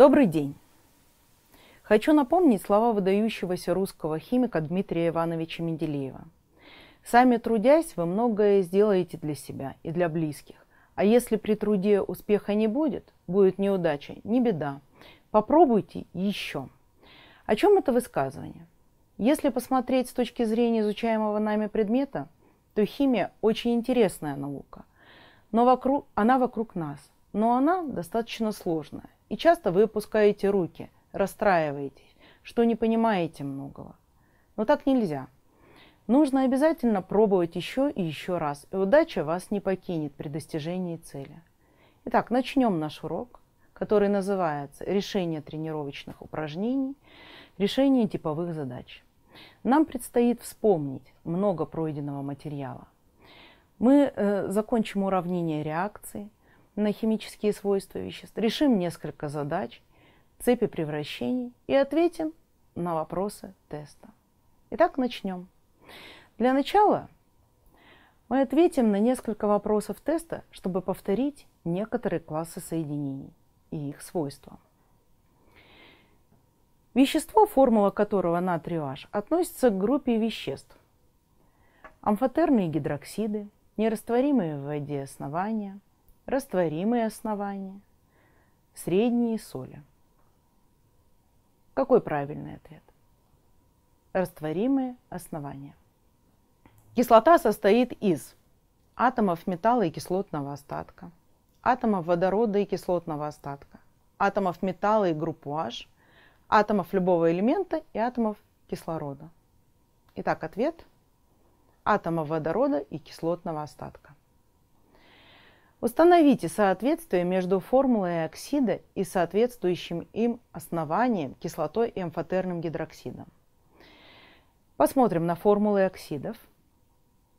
Добрый день! Хочу напомнить слова выдающегося русского химика Дмитрия Ивановича Менделеева. Сами трудясь, вы многое сделаете для себя и для близких. А если при труде успеха не будет, будет неудача, не беда. Попробуйте еще. О чем это высказывание? Если посмотреть с точки зрения изучаемого нами предмета, то химия очень интересная наука. Но вокруг, она вокруг нас, но она достаточно сложная. И часто вы опускаете руки, расстраиваетесь, что не понимаете многого. Но так нельзя. Нужно обязательно пробовать еще и еще раз, и удача вас не покинет при достижении цели. Итак, начнем наш урок, который называется «Решение тренировочных упражнений, решение типовых задач». Нам предстоит вспомнить много пройденного материала. Мы э, закончим уравнение реакции – на химические свойства веществ, решим несколько задач, цепи превращений и ответим на вопросы теста. Итак, начнем. Для начала мы ответим на несколько вопросов теста, чтобы повторить некоторые классы соединений и их свойства. Вещество, формула которого натрий-H, относится к группе веществ. Амфотерные гидроксиды, нерастворимые в воде основания – растворимые основания, средние соли. Какой правильный ответ? Растворимые основания. Кислота состоит из атомов металла и кислотного остатка, атомов водорода и кислотного остатка, атомов металла и групп OH, атомов любого элемента и атомов кислорода. Итак, ответ – атомов водорода и кислотного остатка. Установите соответствие между формулой оксида и соответствующим им основанием кислотой и амфотерным гидроксидом. Посмотрим на формулы оксидов.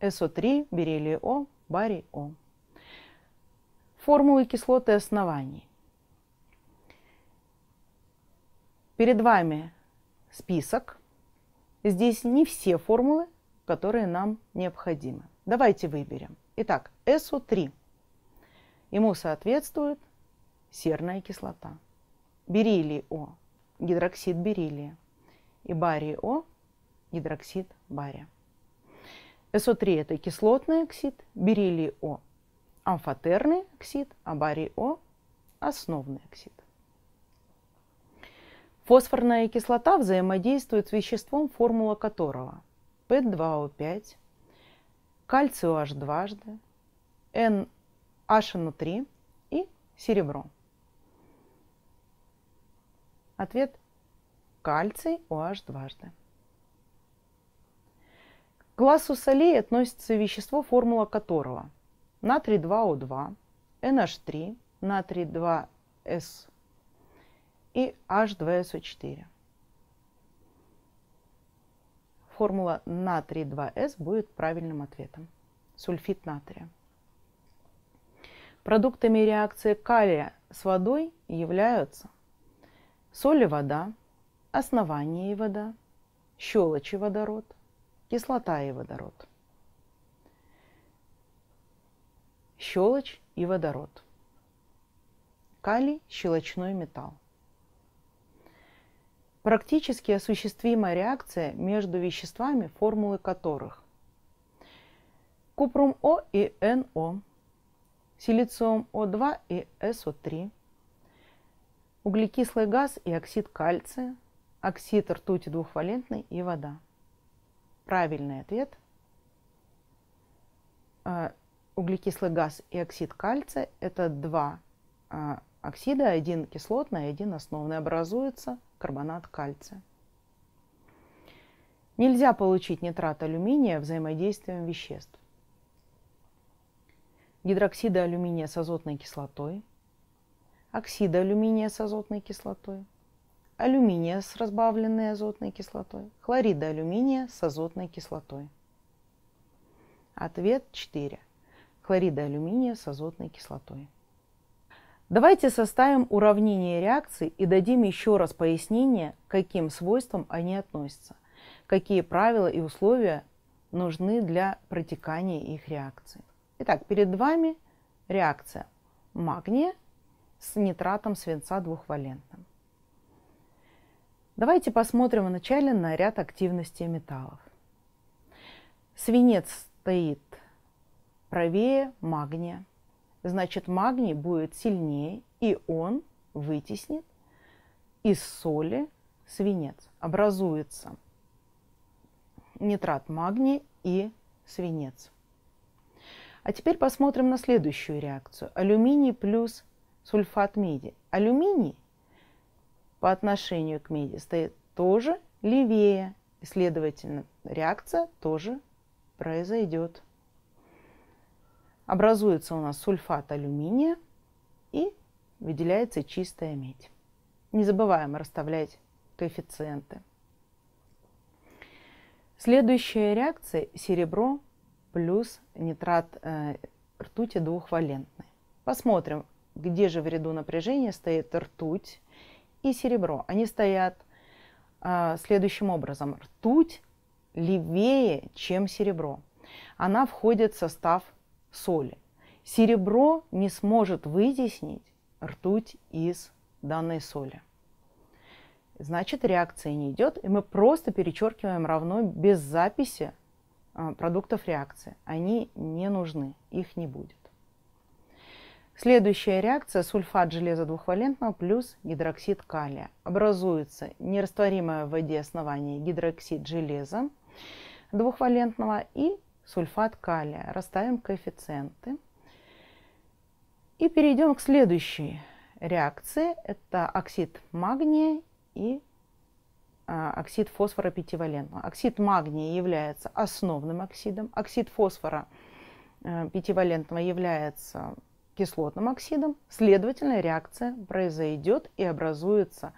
СО3, бериллий-О, барий-О. Формулы кислоты оснований. Перед вами список. Здесь не все формулы, которые нам необходимы. Давайте выберем. Итак, СО3 Ему соответствует серная кислота. Бериллий-О, гидроксид бериллия. И барий-О, гидроксид бария. СО3 – это кислотный оксид, бериллий-О – амфотерный оксид, а барий-О – основный оксид. Фосфорная кислота взаимодействует с веществом, формула которого P2O5, кальций OH дважды, NO hno внутри и серебро. Ответ – кальций OH дважды. К классу солей относится вещество, формула которого натрий-2O2, NH3, натрий-2S и H2SO4. Формула натрий-2С будет правильным ответом. Сульфид натрия. Продуктами реакции калия с водой являются соль и вода, основание и вода, щелочь и водород, кислота и водород. Щелочь и водород. Калий – щелочной металл. Практически осуществимая реакция между веществами, формулы которых Купрум О и НО силициум О2 и СО3, углекислый газ и оксид кальция, оксид ртути двухвалентный и вода. Правильный ответ э, углекислый газ и оксид кальция – это два э, оксида, один кислотный, один основный, образуется карбонат кальция. Нельзя получить нитрат алюминия взаимодействием веществ гидроксида алюминия с азотной кислотой, оксида алюминия с азотной кислотой, алюминия с разбавленной азотной кислотой, хлорида алюминия с азотной кислотой. Ответ 4. Хлорида алюминия с азотной кислотой. Давайте составим уравнение реакций и дадим еще раз пояснение, к каким свойствам они относятся, какие правила и условия нужны для протекания их реакции. Итак, перед вами реакция магния с нитратом свинца двухвалентным. Давайте посмотрим вначале на ряд активности металлов. Свинец стоит правее магния. Значит, магний будет сильнее, и он вытеснит из соли свинец. Образуется нитрат магния и свинец. А теперь посмотрим на следующую реакцию. Алюминий плюс сульфат меди. Алюминий по отношению к меди стоит тоже левее. И, следовательно, реакция тоже произойдет. Образуется у нас сульфат алюминия и выделяется чистая медь. Не забываем расставлять коэффициенты. Следующая реакция – серебро плюс нитрат э, ртути двухвалентный. Посмотрим, где же в ряду напряжения стоит ртуть и серебро. Они стоят э, следующим образом. Ртуть левее, чем серебро. Она входит в состав соли. Серебро не сможет вытеснить ртуть из данной соли. Значит, реакция не идет, и мы просто перечеркиваем равно без записи а, продуктов реакции. Они не нужны, их не будет. Следующая реакция – сульфат железа двухвалентного плюс гидроксид калия. Образуется нерастворимое в воде основание гидроксид железа двухвалентного и сульфат калия. Расставим коэффициенты. И перейдем к следующей реакции. Это оксид магния и а, оксид фосфора пятивалентного. Оксид магния является основным оксидом, оксид фосфора э, пятивалентного является кислотным оксидом, следовательно, реакция произойдет и образуется,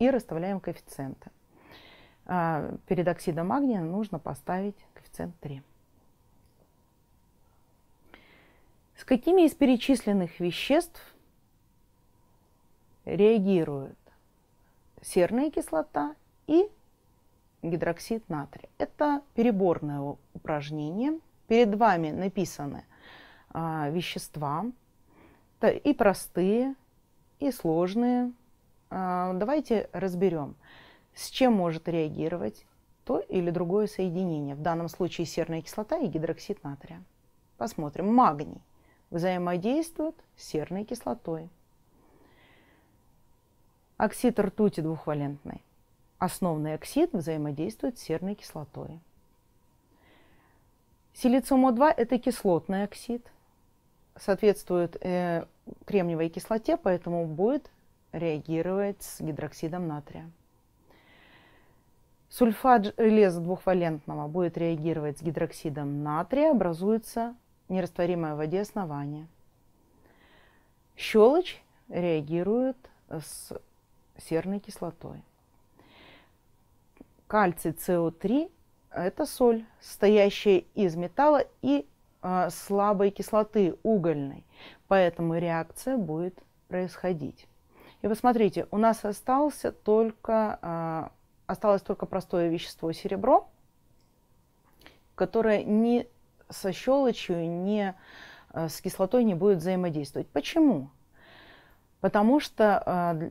и расставляем коэффициенты. А, перед оксидом магния нужно поставить коэффициент 3. С какими из перечисленных веществ реагирует серная кислота и гидроксид натрия. Это переборное упражнение. Перед вами написаны а, вещества и простые, и сложные. А, давайте разберем, с чем может реагировать то или другое соединение. В данном случае серная кислота и гидроксид натрия. Посмотрим. Магний взаимодействует с серной кислотой. Оксид ртути двухвалентный Основный оксид взаимодействует с серной кислотой. Силициум-О2 – это кислотный оксид, соответствует э, кремниевой кислоте, поэтому будет реагировать с гидроксидом натрия. Сульфат железа двухвалентного будет реагировать с гидроксидом натрия, образуется нерастворимое в воде основание. Щелочь реагирует с серной кислотой. Кальций СО3 – это соль, состоящая из металла и э, слабой кислоты угольной. Поэтому реакция будет происходить. И посмотрите, у нас остался только, э, осталось только простое вещество серебро, которое ни со щелочью, ни э, с кислотой не будет взаимодействовать. Почему? Потому что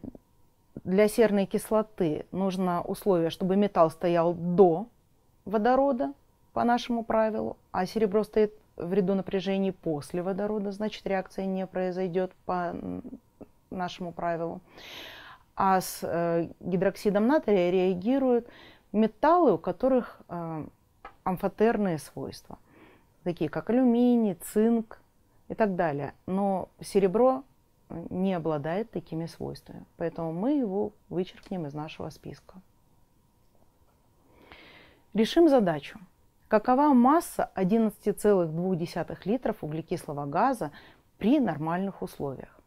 для серной кислоты нужно условие, чтобы металл стоял до водорода, по нашему правилу, а серебро стоит в ряду напряжений после водорода, значит реакция не произойдет по нашему правилу. А с э, гидроксидом натрия реагируют металлы, у которых э, амфотерные свойства, такие как алюминий, цинк и так далее. Но серебро не обладает такими свойствами. Поэтому мы его вычеркнем из нашего списка. Решим задачу. Какова масса 11,2 литров углекислого газа при нормальных условиях?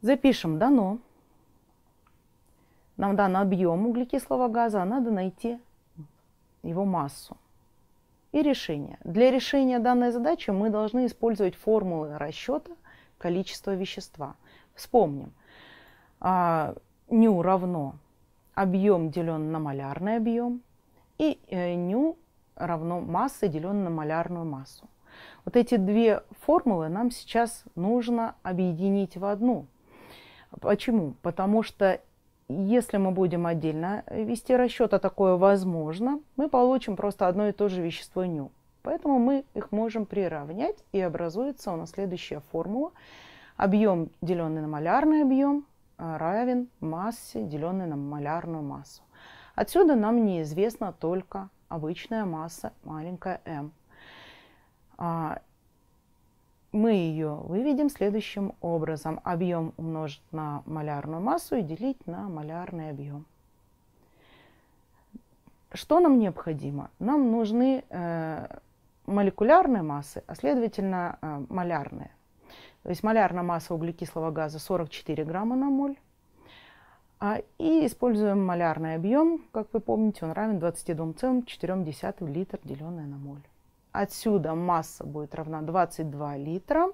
Запишем «Дано». Нам дан объем углекислого газа, а надо найти его массу. И решение. Для решения данной задачи мы должны использовать формулы расчета количество вещества. Вспомним, а, ню равно объем делен на малярный объем, и э, ню равно масса делен на малярную массу. Вот эти две формулы нам сейчас нужно объединить в одну. Почему? Потому что если мы будем отдельно вести расчет, а такое возможно, мы получим просто одно и то же вещество ню. Поэтому мы их можем приравнять, и образуется у нас следующая формула. Объем, деленный на малярный объем, а, равен массе, деленной на малярную массу. Отсюда нам неизвестна только обычная масса, маленькая m. А, мы ее выведем следующим образом. Объем умножить на малярную массу и делить на малярный объем. Что нам необходимо? Нам нужны э, молекулярной массы, а следовательно э, малярные. То есть малярная масса углекислого газа 44 грамма на моль. А, и используем малярный объем, как вы помните, он равен 22,4 литра, деленное на моль. Отсюда масса будет равна 22 литра.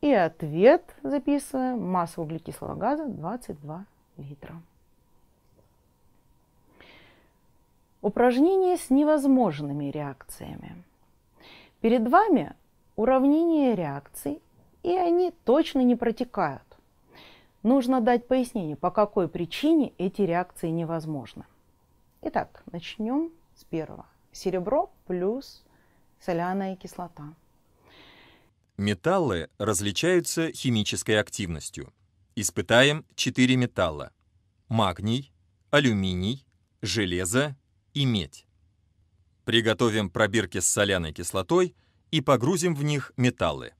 И ответ записываем. Масса углекислого газа 22 литра. Упражнение с невозможными реакциями. Перед вами уравнение реакций, и они точно не протекают. Нужно дать пояснение, по какой причине эти реакции невозможны. Итак, начнем с первого. Серебро плюс соляная кислота. Металлы различаются химической активностью. Испытаем четыре металла. Магний, алюминий, железо и медь. Приготовим пробирки с соляной кислотой и погрузим в них металлы.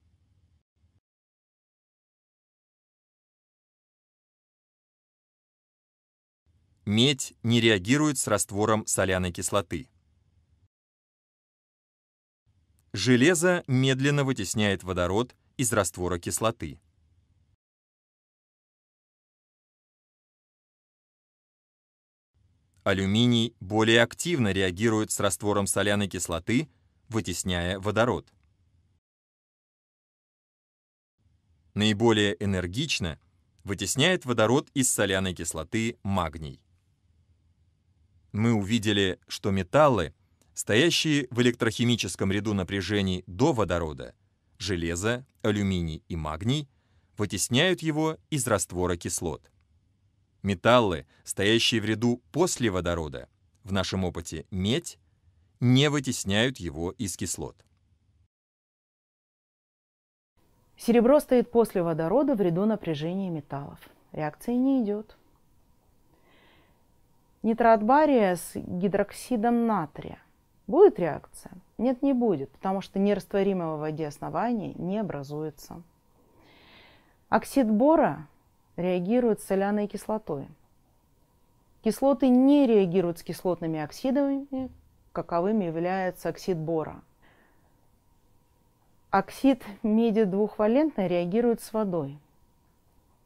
Медь не реагирует с раствором соляной кислоты. Железо медленно вытесняет водород из раствора кислоты. алюминий более активно реагирует с раствором соляной кислоты, вытесняя водород. Наиболее энергично вытесняет водород из соляной кислоты магний. Мы увидели, что металлы, стоящие в электрохимическом ряду напряжений до водорода, железо, алюминий и магний, вытесняют его из раствора кислот. Металлы, стоящие в ряду после водорода, в нашем опыте медь, не вытесняют его из кислот. Серебро стоит после водорода в ряду напряжения металлов. Реакции не идет. Нитрат бария с гидроксидом натрия. Будет реакция? Нет, не будет, потому что нерастворимого в воде основания не образуется. Оксид бора реагируют с соляной кислотой. Кислоты не реагируют с кислотными оксидами, каковым является оксид бора. Оксид меди двухвалентно реагирует с водой.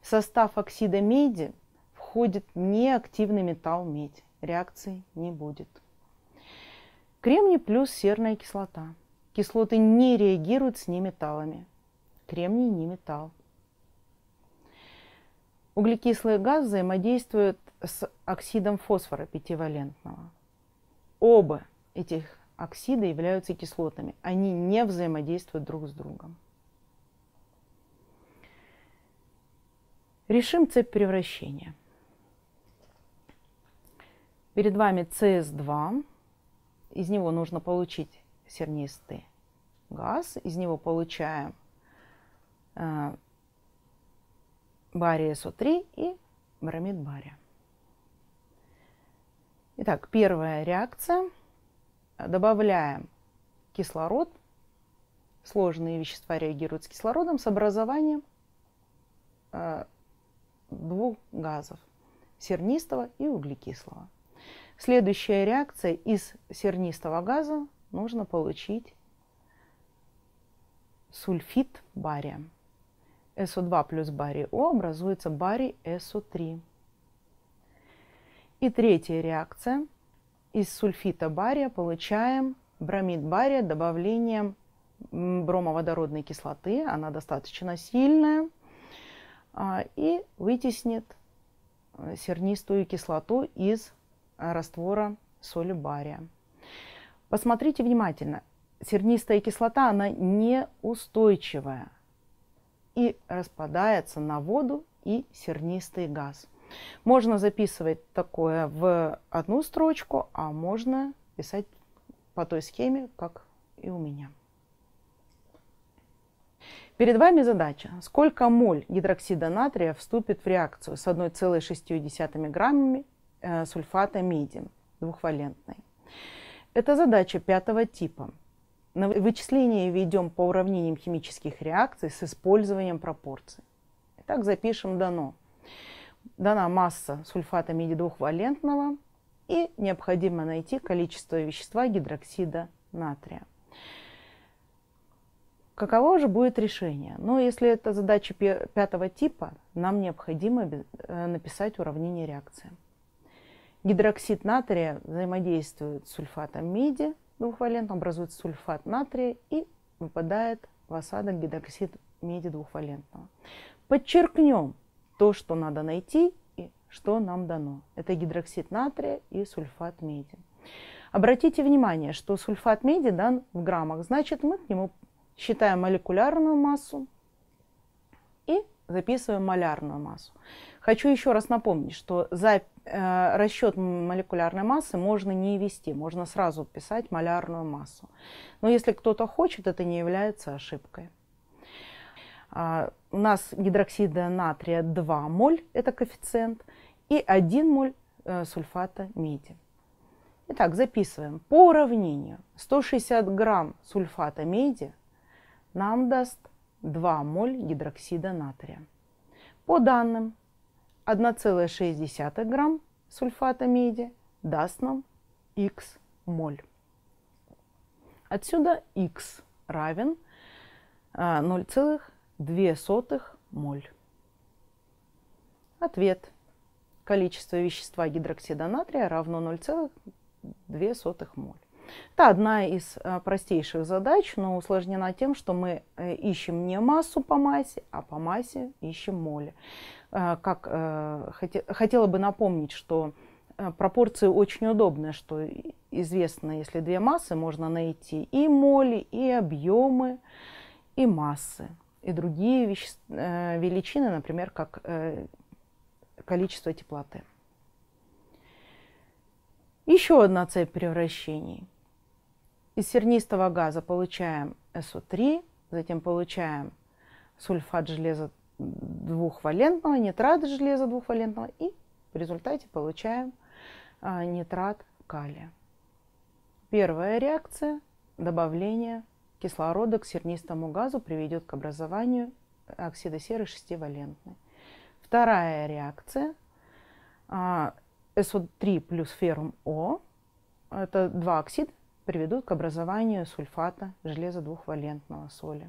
В состав оксида меди входит неактивный металл медь. Реакции не будет. Кремний плюс серная кислота. Кислоты не реагируют с неметаллами. Кремний не металл. Углекислый газ взаимодействует с оксидом фосфора пятивалентного. Оба этих оксида являются кислотами. Они не взаимодействуют друг с другом. Решим цепь превращения. Перед вами CS2. Из него нужно получить сернистый газ. Из него получаем э, бария СО3 и бромид бария. Итак, первая реакция. Добавляем кислород. Сложные вещества реагируют с кислородом с образованием э, двух газов – сернистого и углекислого. Следующая реакция – из сернистого газа нужно получить сульфид бария. СО2 плюс барий О образуется барий СО3. И третья реакция. Из сульфита бария получаем бромид бария добавлением бромоводородной кислоты. Она достаточно сильная а, и вытеснит э, сернистую кислоту из э, раствора соли бария. Посмотрите внимательно. Сернистая кислота, она неустойчивая и распадается на воду и сернистый газ. Можно записывать такое в одну строчку, а можно писать по той схеме, как и у меня. Перед вами задача, сколько моль гидроксида натрия вступит в реакцию с 1,6 граммами э, сульфата меди двухвалентной. Это задача пятого типа – на Вычисления ведем по уравнениям химических реакций с использованием пропорций. Итак, запишем дано. Дана масса сульфата меди двухвалентного и необходимо найти количество вещества гидроксида натрия. Каково же будет решение? Но ну, если это задача пятого типа, нам необходимо э, написать уравнение реакции. Гидроксид натрия взаимодействует с сульфатом меди – Двухвалент ну, образуется сульфат натрия и выпадает в осадок гидроксид меди двухвалентного. Подчеркнем то, что надо найти и что нам дано. Это гидроксид натрия и сульфат меди. Обратите внимание, что сульфат меди дан в граммах, значит мы к нему считаем молекулярную массу и записываем малярную массу. Хочу еще раз напомнить, что за э, расчет молекулярной массы можно не вести, можно сразу писать малярную массу. Но если кто-то хочет, это не является ошибкой. А, у нас гидроксида натрия 2 моль, это коэффициент, и 1 моль э, сульфата меди. Итак, записываем. По уравнению 160 грамм сульфата меди нам даст 2 моль гидроксида натрия. По данным 1,6 грамм сульфата меди даст нам х моль. Отсюда х равен 0,2 а, моль. Ответ. Количество вещества гидроксида натрия равно 0,2 моль. Это одна из а, простейших задач, но усложнена тем, что мы э, ищем не массу по массе, а по массе ищем моли. Э, как э, хотела бы напомнить, что э, пропорции очень удобны, что известно, если две массы, можно найти и моли, и объемы, и массы, и другие веще... величины, например, как количество теплоты. Еще одна цепь превращений. Из сернистого газа получаем СО3, затем получаем сульфат железа двухвалентного нитрата железа двухвалентного и в результате получаем а, нитрат калия. Первая реакция – добавление кислорода к сернистому газу приведет к образованию оксида серы шестивалентной. Вторая реакция а, СО3 плюс феррум О, это два оксида, приведут к образованию сульфата железа двухвалентного соли.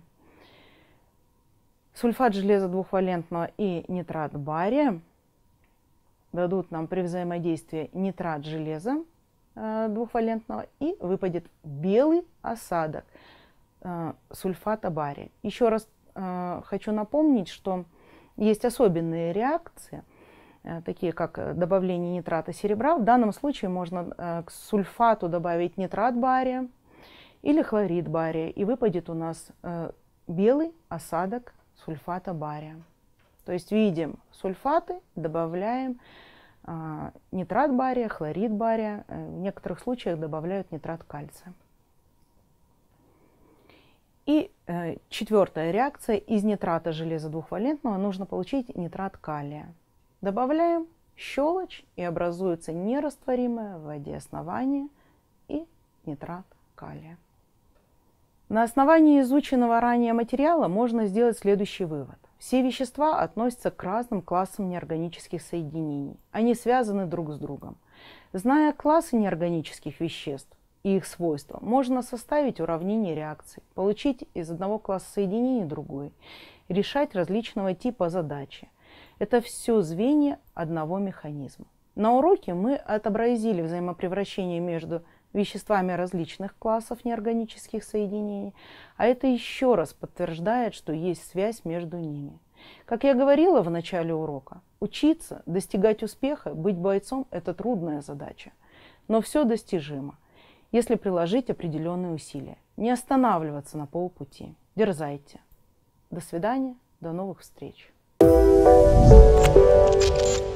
Сульфат железа двухвалентного и нитрат бария дадут нам при взаимодействии нитрат железа э, двухвалентного и выпадет белый осадок э, сульфата бария. Еще раз э, хочу напомнить, что есть особенные реакции, такие как добавление нитрата серебра. В данном случае можно к сульфату добавить нитрат бария или хлорид бария, и выпадет у нас белый осадок сульфата бария. То есть видим сульфаты, добавляем э, нитрат бария, хлорид бария. Э, в некоторых случаях добавляют нитрат кальция. И э, четвертая реакция. Из нитрата железа двухвалентного нужно получить нитрат калия. Добавляем щелочь и образуется нерастворимое в воде основание и нитрат калия. На основании изученного ранее материала можно сделать следующий вывод. Все вещества относятся к разным классам неорганических соединений. Они связаны друг с другом. Зная классы неорганических веществ и их свойства, можно составить уравнение реакций, получить из одного класса соединений другой, решать различного типа задачи. Это все звенья одного механизма. На уроке мы отобразили взаимопревращение между веществами различных классов неорганических соединений, а это еще раз подтверждает, что есть связь между ними. Как я говорила в начале урока, учиться, достигать успеха, быть бойцом – это трудная задача, но все достижимо, если приложить определенные усилия. Не останавливаться на полпути. Дерзайте. До свидания, до новых встреч. thank you